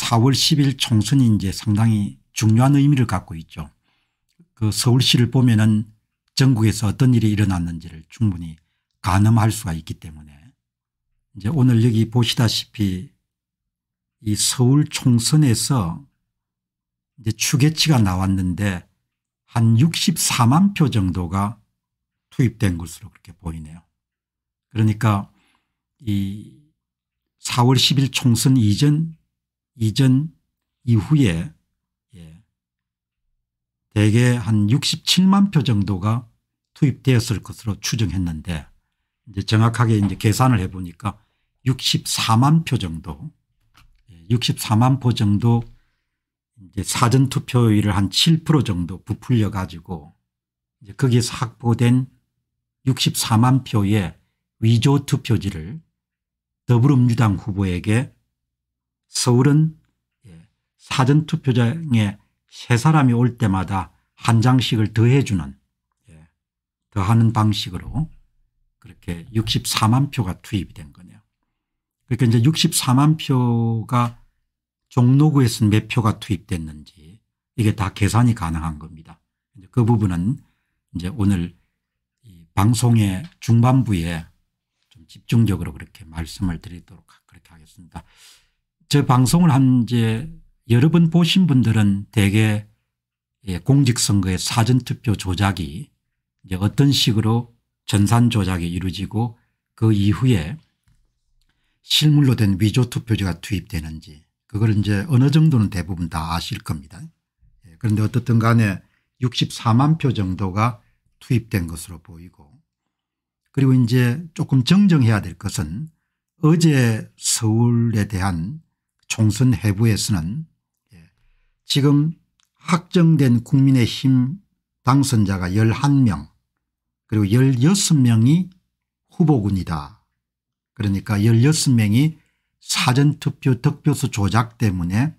4월 10일 총선이 이제 상당히 중요한 의미를 갖고 있죠. 그 서울시를 보면은 전국에서 어떤 일이 일어났는지를 충분히 가늠할 수가 있기 때문에 이제 오늘 여기 보시다시피 이 서울 총선에서 이제 추계치가 나왔는데 한 64만 표 정도가 투입된 것으로 그렇게 보이네요. 그러니까 이 4월 10일 총선 이전 이전 이후에 예, 대개 한 67만 표 정도가 투입되었을 것으로 추정했는데 이제 정확하게 이제 계산을 해보니까 64만 표 정도 64만 예, 표 정도 이제 사전투표율을 한 7% 정도 부풀려 가지고 이제 거기에서 확보된 64만 표의 위조 투표지를 더불어민주당 후보에게 서울은 예, 사전투표장에 세 사람이 올 때마다 한 장씩을 더해주는 예, 더하는 방식으로 그렇게 64만 표가 투입이 된 거네요. 그러니 이제 64만 표가 종로구에서몇 표가 투입됐는지 이게 다 계산이 가능한 겁니다. 그 부분은 이제 오늘 방송의 중반부에 좀 집중적으로 그렇게 말씀을 드리도록 그렇게 하겠습니다. 제 방송을 한 이제 여러 번 보신 분들은 대개 예, 공직선거의 사전투표 조작이 이제 어떤 식으로 전산 조작이 이루어지고 그 이후에 실물로 된 위조 투표지가 투입되는지 그걸 이제 어느 정도는 대부분 다 아실 겁니다. 예, 그런데 어떻든 간에 64만 표 정도가 투입된 것으로 보이고 그리고 이제 조금 정정해야 될 것은 어제 서울에 대한 총선 해부에서는 예, 지금 확정된 국민의힘 당선자가 11명 그리고 16명이 후보군이다. 그러니까 16명이 사전투표 득표수 조작 때문에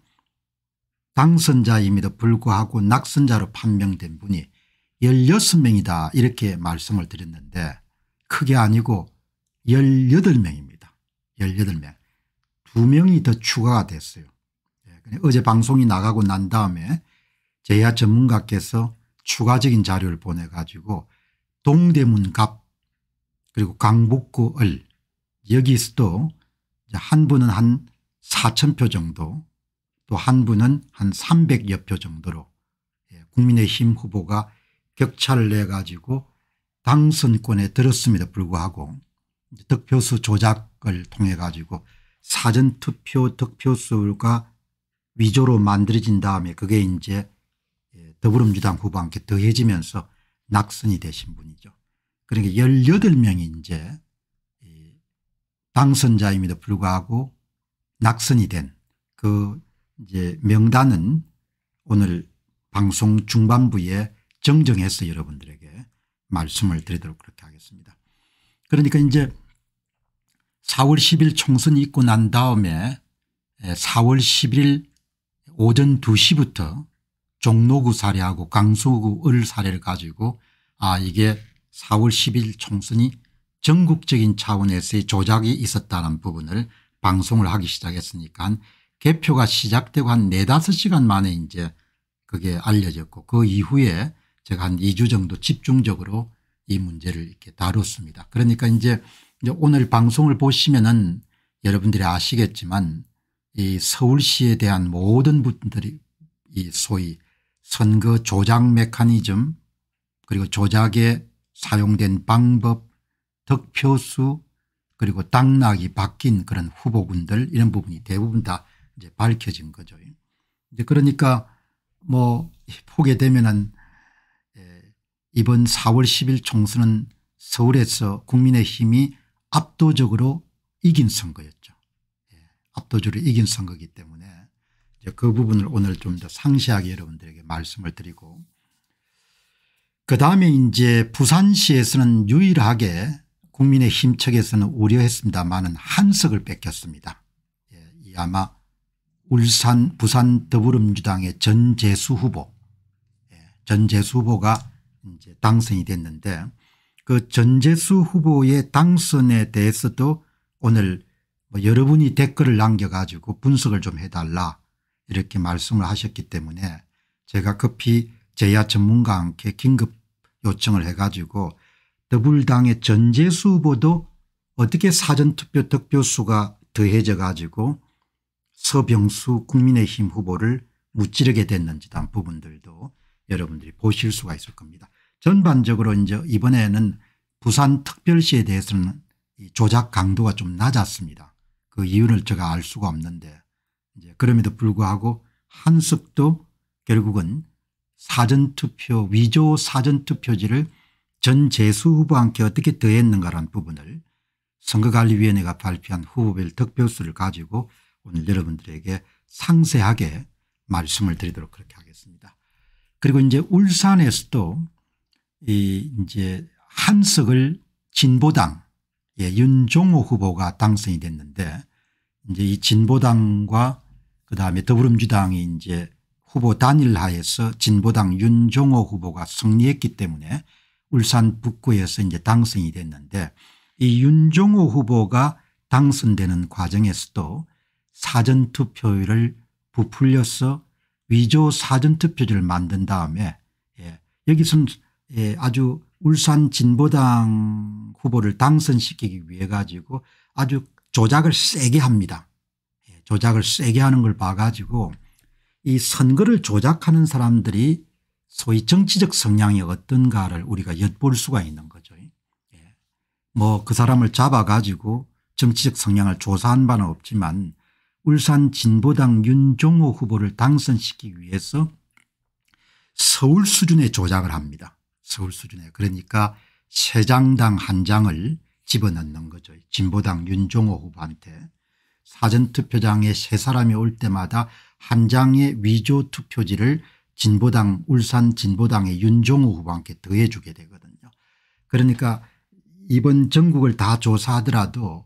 당선자임에도 불구하고 낙선자로 판명된 분이 16명이다 이렇게 말씀을 드렸는데 크게 아니고 18명입니다. 18명. 두 명이 더 추가가 됐어요. 예, 어제 방송이 나가고 난 다음에 제야 전문가께서 추가적인 자료를 보내가지고 동대문 갑 그리고 강북구 을 여기서도 한 분은 한 4천 표 정도 또 한 분은 한 300여 표 정도로 예, 국민의힘 후보가 격차를 내가지고 당선권에 들었음에도 불구하고 득표수 조작을 통해 가지고 사전투표 득표수가 위조로 만들어진 다음에 그게 이제 예, 더불어민주당 후보한테 더해지면서 낙선이 되신 분이죠. 그러니까 18명이 이제 당선자임에도 불구하고 낙선이 된 그 이제 명단은 오늘 방송 중반부에 정정해서 여러분들에게 말씀을 드리도록 그렇게 하겠습니다. 그러니까 이제 4월 10일 총선이 있고 난 다음에 4월 예, 1 0일 오전 2시부터 종로구 사례하고 강서구 을 사례를 가지고 아 이게 4월 10일 총선이 전국적인 차원에서의 조작이 있었다는 부분을 방송을 하기 시작했으니까 한 개표가 시작되고 한 4, 5시간 만에 이제 그게 알려졌고 그 이후에 제가 한 2주 정도 집중적으로 이 문제를 이렇게 다뤘습니다. 그러니까 이제 오늘 방송을 보시면은 여러분들이 아시겠지만 이 서울시에 대한 모든 분들이 이 소위 선거 조작 메커니즘 그리고 조작에 사용된 방법 득표수 그리고 당락이 바뀐 그런 후보군들 이런 부분이 대부분 다 이제 밝혀진 거죠. 이제 그러니까 뭐 보게 되면은 예, 이번 4월 10일 총선은 서울에서 국민의힘이 압도적으로 이긴 선거였죠. 예. 압도적으로 이긴 선거기 때문에 이제 그 부분을 오늘 좀 더 상세하게 여러분들에게 말씀을 드리고 그 다음에 이제 부산시에서는 유일하게 국민의힘 측에서는 우려했습니다만은 한석을 뺏겼습니다. 예. 이 아마 울산 부산 더불어민주당의 전재수 후보 예. 전재수 후보가 이제 당선이 됐는데 그 전재수 후보의 당선에 대해서도 오늘 뭐 여러분이 댓글을 남겨가지고 분석을 좀 해달라 이렇게 말씀을 하셨기 때문에 제가 급히 제야 전문가와 함께 긴급 요청을 해가지고 더불당의 전재수 후보도 어떻게 사전투표 득표수가 더해져 가지고 서병수 국민의힘 후보를 무찌르게 됐는지 단 부분들도 여러분들이 보실 수가 있을 겁니다. 전반적으로 이제 이번에는 부산특별시에 대해서는 조작 강도가 좀 낮았습니다. 그 이유를 제가 알 수가 없는데 이제 그럼에도 불구하고 한습도 결국은 사전투표 위조 사전투표지를 전 재수 후보한테 어떻게 더했는가라는 부분을 선거관리위원회가 발표한 후보별 득표수를 가지고 오늘 여러분들에게 상세하게 말씀을 드리도록 그렇게 하겠습니다. 그리고 이제 울산에서도 이 이제 한석을 진보당 예, 윤종호 후보가 당선이 됐는데 이제 이 진보당과 그다음에 더불어민주당이 이제 후보 단일화에서 진보당 윤종호 후보가 승리했기 때문에 울산 북구에서 이제 당선이 됐는데 이 윤종호 후보가 당선되는 과정에서도 사전투표율을 부풀려서 위조 사전투표지를 만든 다음에 예, 여기서는 예, 아주 울산 진보당 후보를 당선시키기 위해 가지고 아주 조작을 세게 합니다. 예, 조작을 세게 하는 걸 봐가지고 이 선거를 조작하는 사람들이 소위 정치적 성향이 어떤가를 우리가 엿볼 수가 있는 거죠. 예. 뭐그 사람을 잡아가지고 정치적 성향을 조사한 바는 없지만 울산 진보당 윤종호 후보를 당선시키기 위해서 서울 수준의 조작을 합니다. 서울 수준에 그러니까 세 장당 한 장을 집어넣는 거죠. 진보당 윤종호 후보한테 사전투표장에 세 사람이 올 때마다 한 장의 위조 투표지를 진보당 울산 진보당의 윤종호 후보한테 더해 주게 되거든요. 그러니까 이번 전국을 다 조사하더라도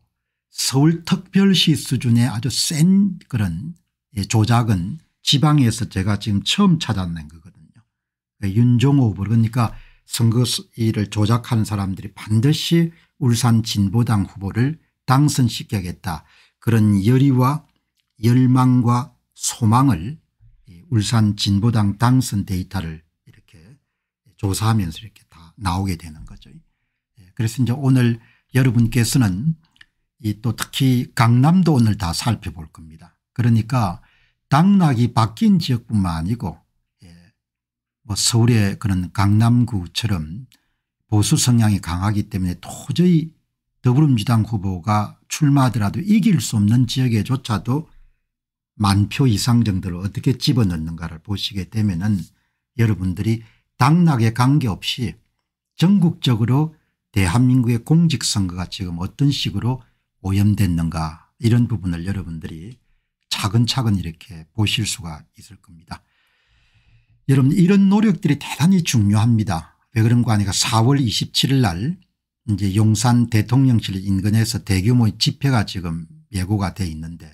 서울특별시 수준의 아주 센 그런 예, 조작은 지방에서 제가 지금 처음 찾아낸 거거든요. 그 윤종호 후보 그러니까 선거일을 조작하는 사람들이 반드시 울산 진보당 후보를 당선시켜야겠다 그런 열의와 열망과 소망을 울산 진보당 당선 데이터를 이렇게 조사하면서 이렇게 다 나오게 되는 거죠. 예, 그래서 이제 오늘 여러분께서는 이 또 특히 강남도 오늘 다 살펴볼 겁니다. 그러니까 당락이 바뀐 지역뿐만 아니고 뭐 서울의 그런 강남구처럼 보수 성향이 강하기 때문에 도저히 더불어민주당 후보가 출마하더라도 이길 수 없는 지역에조차도 만 표 이상 정도를 어떻게 집어넣는가를 보시게 되면 은 여러분들이 당락에 관계없이 전국적으로 대한민국의 공직선거가 지금 어떤 식으로 오염됐는가 이런 부분을 여러분들이 차근차근 이렇게 보실 수가 있을 겁니다. 여러분 이런 노력들이 대단히 중요합니다. 왜 그런가 하니까 4월 27일 날 이제 용산 대통령실 인근에서 대규모 집회가 지금 예고가 돼 있는데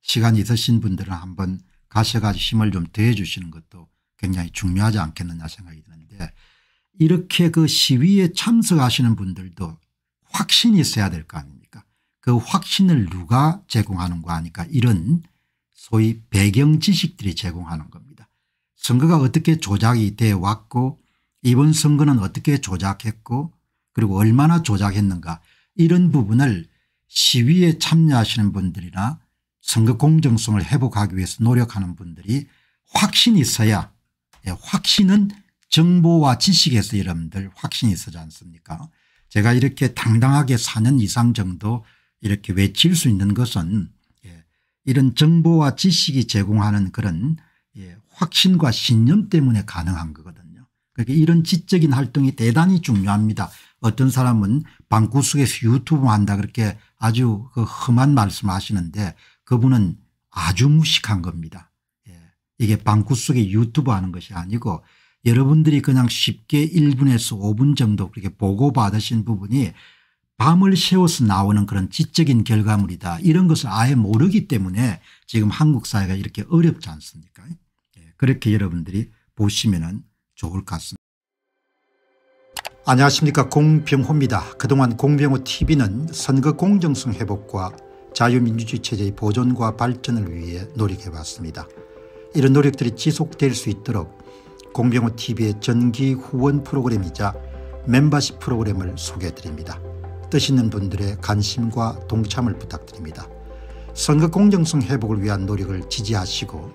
시간 있으신 분들은 한번 가셔가지고 힘을 좀 더해 주시는 것도 굉장히 중요하지 않겠느냐 생각이 드는데 이렇게 그 시위에 참석하시는 분들도 확신이 있어야 될 거 아닙니까 그 확신을 누가 제공하는가 하니까 이런 소위 배경 지식들이 제공하는 겁니다. 선거가 어떻게 조작이 돼 왔고 이번 선거는 어떻게 조작했고 그리고 얼마나 조작했는가 이런 부분을 시위에 참여하시는 분들이나 선거 공정성을 회복하기 위해서 노력하는 분들이 확신이 있어야 예, 확신은 정보와 지식에서 여러분들 확신이 있어지 않습니까 제가 이렇게 당당하게 4년 이상 정도 이렇게 외칠 수 있는 것은 예, 이런 정보와 지식이 제공하는 그런 예, 확신과 신념 때문에 가능한 거거든요. 그러니까 이런 지적인 활동이 대단히 중요합니다. 어떤 사람은 방구석에서 유튜브 한다 그렇게 아주 그 험한 말씀 을 하시는데 그분은 아주 무식한 겁니다. 예. 이게 방구석에 유튜브 하는 것이 아니고 여러분들이 그냥 쉽게 1분에서 5분 정도 그렇게 보고받으신 부분이 밤을 새워서 나오는 그런 지적인 결과물이다 이런 것을 아예 모르기 때문에 지금 한국 사회가 이렇게 어렵지 않습니까 그렇게 여러분들이 보시면 좋을 것 같습니다. 안녕하십니까 공병호입니다. 그동안 공병호TV는 선거 공정성 회복과 자유민주주의 체제의 보존과 발전을 위해 노력해왔습니다. 이런 노력들이 지속될 수 있도록 공병호TV의 전기 후원 프로그램이자 멤버십 프로그램을 소개해드립니다. 뜻 있는 분들의 관심과 동참을 부탁드립니다. 선거 공정성 회복을 위한 노력을 지지하시고